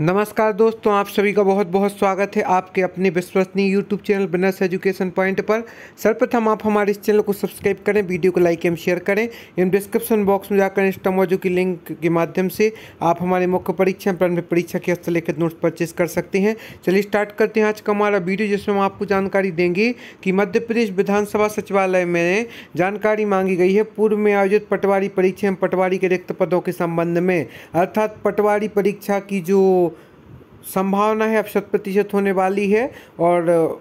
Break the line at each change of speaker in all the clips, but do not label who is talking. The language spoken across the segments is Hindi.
नमस्कार दोस्तों आप सभी का बहुत बहुत स्वागत है आपके अपने विश्वसनीय YouTube channel banners education point पर सर्वप्रथम आप हमारे इस चैनल को सब्सक्राइब करें वीडियो को लाइक एवं शेयर करें एवं डिस्क्रिप्शन बॉक्स में जाकर इंस्टा की लिंक के माध्यम से आप हमारे मुख्य परीक्षा प्रारंभिक परीक्षा के स्थल लेखित नोट्स परचेज कर सकते हैं चलिए स्टार्ट करते हैं आज का हमारा वीडियो जिसमें हम आपको जानकारी देंगे कि मध्य प्रदेश विधानसभा सचिवालय में जानकारी मांगी गई है पूर्व में आयोजित पटवारी परीक्षा एवं पटवारी के रिक्त पदों के संबंध में अर्थात पटवारी परीक्षा की जो संभावना है अब शत प्रतिशत होने वाली है और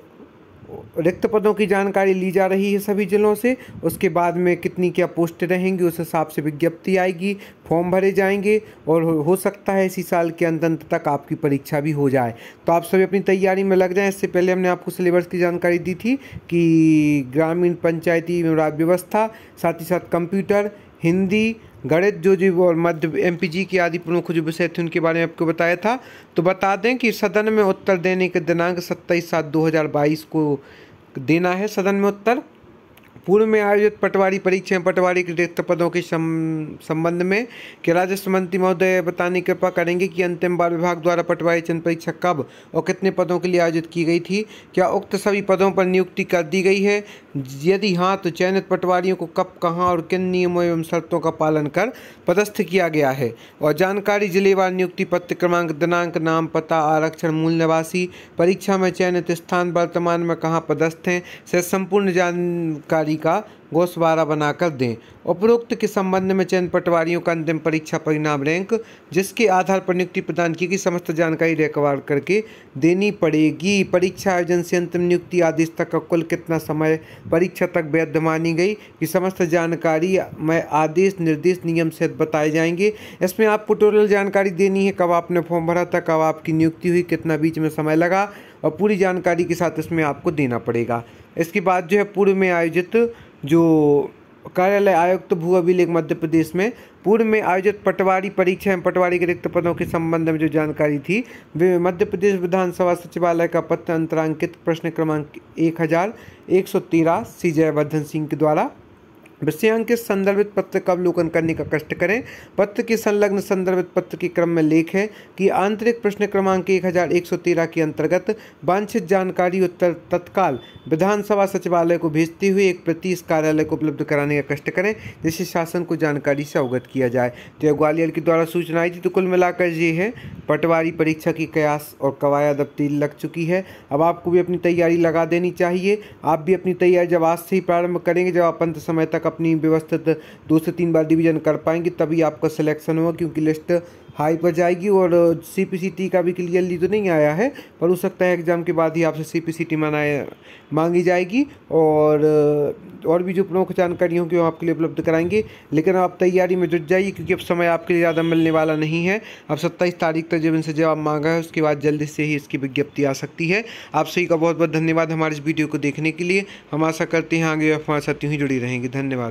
रिक्त पदों की जानकारी ली जा रही है सभी ज़िलों से उसके बाद में कितनी क्या पोस्ट रहेंगी उस हिसाब से विज्ञप्ति आएगी फॉर्म भरे जाएंगे और हो सकता है इसी साल के अंत अंत तक आपकी परीक्षा भी हो जाए तो आप सभी अपनी तैयारी में लग जाएं इससे पहले हमने आपको सिलेबस की जानकारी दी थी कि ग्रामीण पंचायती व्यवस्था साथ ही साथ कंप्यूटर हिंदी गणित जो जी और मध्य एमपीजी के आदि प्रमुख जो विषय थे उनके बारे में आपको बताया था तो बता दें कि सदन में उत्तर देने के दिनांक सत्ताईस सात दो हज़ार बाईस को देना है सदन में उत्तर पूर्व में आयोजित पटवारी परीक्षा में पटवारी के रिक्त पदों के संबंध में कि राजस्व मंत्री महोदय बताने की कृपा करेंगे कि अंतिम बार विभाग द्वारा पटवारी चयन परीक्षा कब और कितने पदों के लिए आयोजित की गई थी क्या उक्त सभी पदों पर नियुक्ति कर दी गई है यदि हाँ तो चयनित पटवारियों को कब कहाँ और किन नियमों एवं शर्तों का पालन कर पदस्थ किया गया है और जानकारी जिलेवार नियुक्ति पत्र क्रमांक दिनांक नाम पता आरक्षण मूल निवासी परीक्षा में चयनित स्थान वर्तमान में कहाँ पदस्थ हैं से संपूर्ण जानकारी पटवारी का घोषवारा बनाकर दें उपरोक्त के संबंध में चयन पटवारियों का अंतिम परीक्षा परिणाम रैंक जिसके आधार पर नियुक्ति प्रदान की गई समस्त जानकारी रिकवार करके देनी पड़ेगी परीक्षा आयोजन से अंतिम नियुक्ति आदेश तक का कुल कितना समय परीक्षा तक वैध मानी गई कि समस्त जानकारी में आदेश निर्देश नियम सहित बताए जाएंगे इसमें आपको टोटल जानकारी देनी है कब आपने फॉर्म भरा था कब आपकी नियुक्ति हुई कितना बीच में समय लगा और पूरी जानकारी के साथ इसमें आपको देना पड़ेगा इसके बाद जो है पूर्व में आयोजित जो कार्यालय आयुक्त तो भू अभिलेख मध्य प्रदेश में पूर्व में आयोजित पटवारी परीक्षा एवं पटवारी के रिक्त पदों के संबंध में जो जानकारी थी वे मध्य प्रदेश विधानसभा सचिवालय का पत्र अंतरांकित प्रश्न क्रमांक एक हजार एक सौ तेरह सी जयवर्धन सिंह के द्वारा विषयांक के संदर्भित पत्र का अवलोकन करने का कष्ट करें पत्र के संलग्न संदर्भित पत्र के क्रम में लेख है कि आंतरिक प्रश्न क्रमांक एक हजार एक सौ तेरह के अंतर्गत वांछित जानकारी उत्तर तत्काल विधानसभा सचिवालय को भेजते हुए एक प्रति इस कार्यालय को उपलब्ध कराने का कष्ट करें जिससे शासन को जानकारी से अवगत किया जाए तो यह ग्वालियर के द्वारा सूचना आई थी तो कुल मिलाकर ये है पटवारी परीक्षा की कयास और कवायद अब तेल लग चुकी है अब आपको भी अपनी तैयारी लगा देनी चाहिए आप भी अपनी तैयारी जब आज से ही प्रारंभ करेंगे जब आप अंत समय तक अपनी व्यवस्थित दो से तीन बार डिवीज़न कर पाएंगे तभी आपका सिलेक्शन होगा क्योंकि लिस्ट हाई पर जाएगी और सी पी सी टी का भी क्लियरली तो नहीं आया है पर हो सकता है एग्ज़ाम के बाद ही आपसे सी पी सी टी मनाया मांगी जाएगी और और भी जो प्रमुख जानकारी होगी वो आपके लिए उपलब्ध कराएंगे लेकिन आप तैयारी में जुट जाइए क्योंकि अब समय आपके लिए ज़्यादा मिलने वाला नहीं है अब सत्ताईस तारीख तक जब इनसे जवाब मांगा है उसके बाद जल्दी से ही इसकी विज्ञप्ति आ सकती है आप सभी का बहुत बहुत धन्यवाद हमारे इस वीडियो को देखने के लिए हम आशा करते हैं आगे हमारे साथ ही जुड़ी रहेंगे धन्यवाद